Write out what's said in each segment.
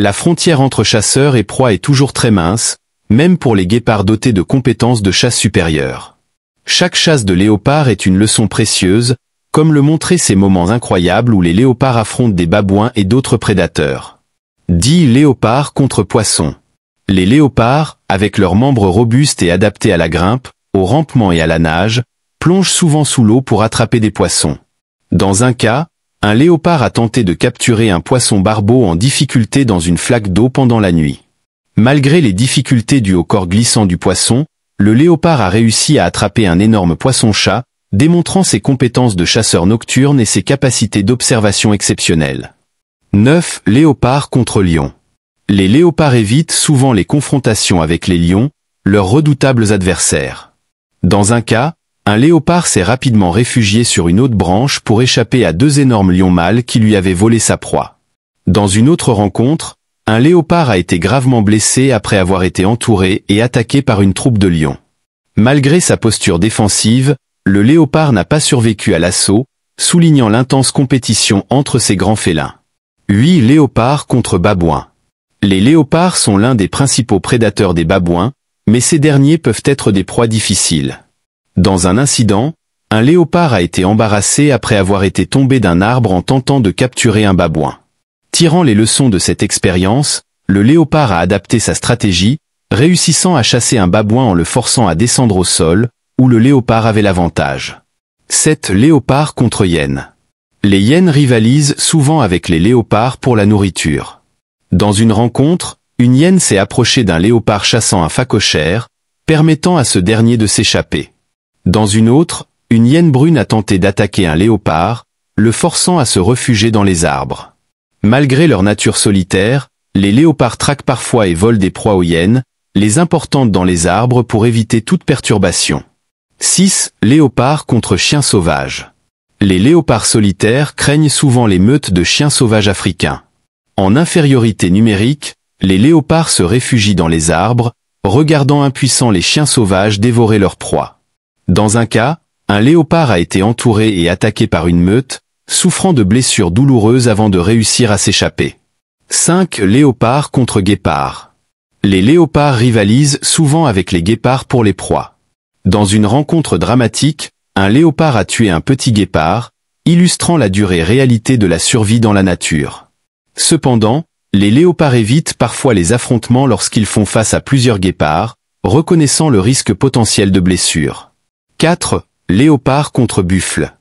La frontière entre chasseurs et proie est toujours très mince, même pour les guépards dotés de compétences de chasse supérieures. Chaque chasse de léopard est une leçon précieuse, comme le montraient ces moments incroyables où les léopards affrontent des babouins et d'autres prédateurs. Dix léopards contre poissons. Les léopards, avec leurs membres robustes et adaptés à la grimpe, au rampement et à la nage, plongent souvent sous l'eau pour attraper des poissons. Dans un cas, un léopard a tenté de capturer un poisson barbeau en difficulté dans une flaque d'eau pendant la nuit. Malgré les difficultés dues au corps glissant du poisson, le léopard a réussi à attraper un énorme poisson-chat, démontrant ses compétences de chasseur nocturne et ses capacités d'observation exceptionnelles. 9. Léopard contre lion. Les léopards évitent souvent les confrontations avec les lions, leurs redoutables adversaires. Dans un cas, un léopard s'est rapidement réfugié sur une autre branche pour échapper à deux énormes lions mâles qui lui avaient volé sa proie. Dans une autre rencontre, un léopard a été gravement blessé après avoir été entouré et attaqué par une troupe de lions. Malgré sa posture défensive, le léopard n'a pas survécu à l'assaut, soulignant l'intense compétition entre ces grands félins. 8 léopards contre babouins. Les léopards sont l'un des principaux prédateurs des babouins, mais ces derniers peuvent être des proies difficiles. Dans un incident, un léopard a été embarrassé après avoir été tombé d'un arbre en tentant de capturer un babouin. Tirant les leçons de cette expérience, le léopard a adapté sa stratégie, réussissant à chasser un babouin en le forçant à descendre au sol, où le léopard avait l'avantage. 7. Léopard contre hyène. Les hyènes rivalisent souvent avec les léopards pour la nourriture. Dans une rencontre, une hyène s'est approchée d'un léopard chassant un phacochère, permettant à ce dernier de s'échapper. Dans une autre, une hyène brune a tenté d'attaquer un léopard, le forçant à se refugier dans les arbres. Malgré leur nature solitaire, les léopards traquent parfois et volent des proies aux hyènes, les importantes dans les arbres pour éviter toute perturbation. 6. Léopards contre chiens sauvages. Les léopards solitaires craignent souvent les meutes de chiens sauvages africains. En infériorité numérique, les léopards se réfugient dans les arbres, regardant impuissants les chiens sauvages dévorer leurs proies. Dans un cas, un léopard a été entouré et attaqué par une meute, souffrant de blessures douloureuses avant de réussir à s'échapper. 5. Léopard contre guépards. Les léopards rivalisent souvent avec les guépards pour les proies. Dans une rencontre dramatique, un léopard a tué un petit guépard, illustrant la durée réalité de la survie dans la nature. Cependant, les léopards évitent parfois les affrontements lorsqu'ils font face à plusieurs guépards, reconnaissant le risque potentiel de blessure. 4. Léopard contre buffle.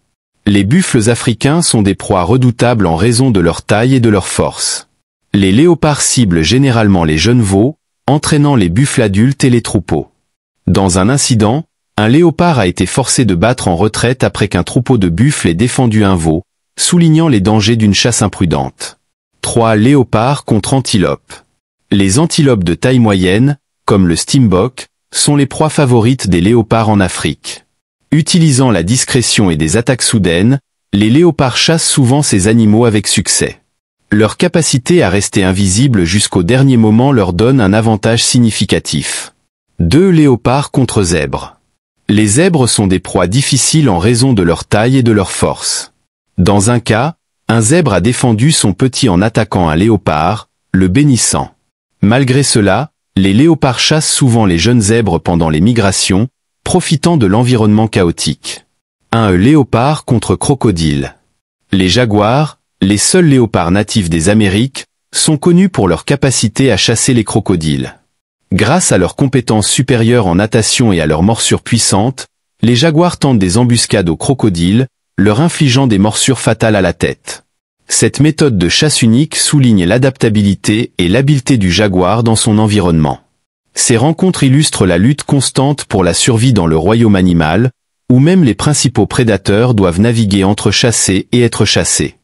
Les buffles africains sont des proies redoutables en raison de leur taille et de leur force. Les léopards ciblent généralement les jeunes veaux, entraînant les buffles adultes et les troupeaux. Dans un incident, un léopard a été forcé de battre en retraite après qu'un troupeau de buffles ait défendu un veau, soulignant les dangers d'une chasse imprudente. 3. Léopard contre antilopes. Les antilopes de taille moyenne, comme le steambok, sont les proies favorites des léopards en Afrique. Utilisant la discrétion et des attaques soudaines, les léopards chassent souvent ces animaux avec succès. Leur capacité à rester invisible jusqu'au dernier moment leur donne un avantage significatif. 2 léopards contre zèbres. Les zèbres sont des proies difficiles en raison de leur taille et de leur force. Dans un cas, un zèbre a défendu son petit en attaquant un léopard, le bénissant. Malgré cela, les léopards chassent souvent les jeunes zèbres pendant les migrations, profitant de l'environnement chaotique. Un léopard contre crocodile. Les jaguars, les seuls léopards natifs des Amériques, sont connus pour leur capacité à chasser les crocodiles. Grâce à leurs compétences supérieures en natation et à leurs morsures puissantes, les jaguars tentent des embuscades aux crocodiles, leur infligeant des morsures fatales à la tête. Cette méthode de chasse unique souligne l'adaptabilité et l'habileté du jaguar dans son environnement. Ces rencontres illustrent la lutte constante pour la survie dans le royaume animal, où même les principaux prédateurs doivent naviguer entre chassés et être chassés.